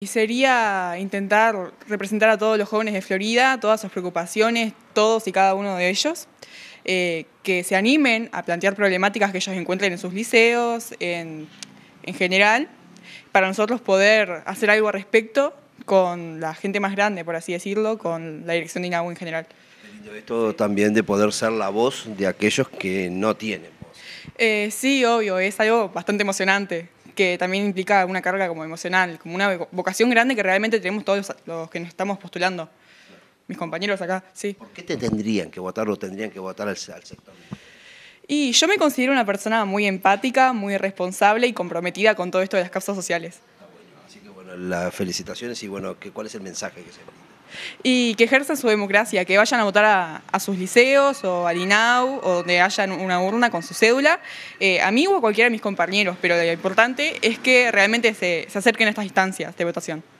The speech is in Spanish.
Y sería intentar representar a todos los jóvenes de Florida, todas sus preocupaciones, todos y cada uno de ellos, eh, que se animen a plantear problemáticas que ellos encuentren en sus liceos, en, en, general, para nosotros poder hacer algo al respecto con la gente más grande, por así decirlo, con la dirección de INAU en general. Esto también de poder ser la voz de aquellos que no tienen voz. Eh, sí, obvio, es algo bastante emocionante que también implica una carga como emocional, como una vocación grande que realmente tenemos todos los, que nos estamos postulando. Mis compañeros acá, sí. ¿Por qué te tendrían que votar o tendrían que votar al, sector? Y yo me considero una persona muy empática, muy responsable y comprometida con todo esto de las causas sociales. Así que bueno, las felicitaciones y bueno, ¿cuál es el mensaje que se y que ejerzan su democracia, que vayan a votar a, sus liceos o al INAU o donde haya una urna con su cédula, eh, a mí o a cualquiera de mis compañeros, pero lo importante es que realmente se, se acerquen a estas instancias de votación.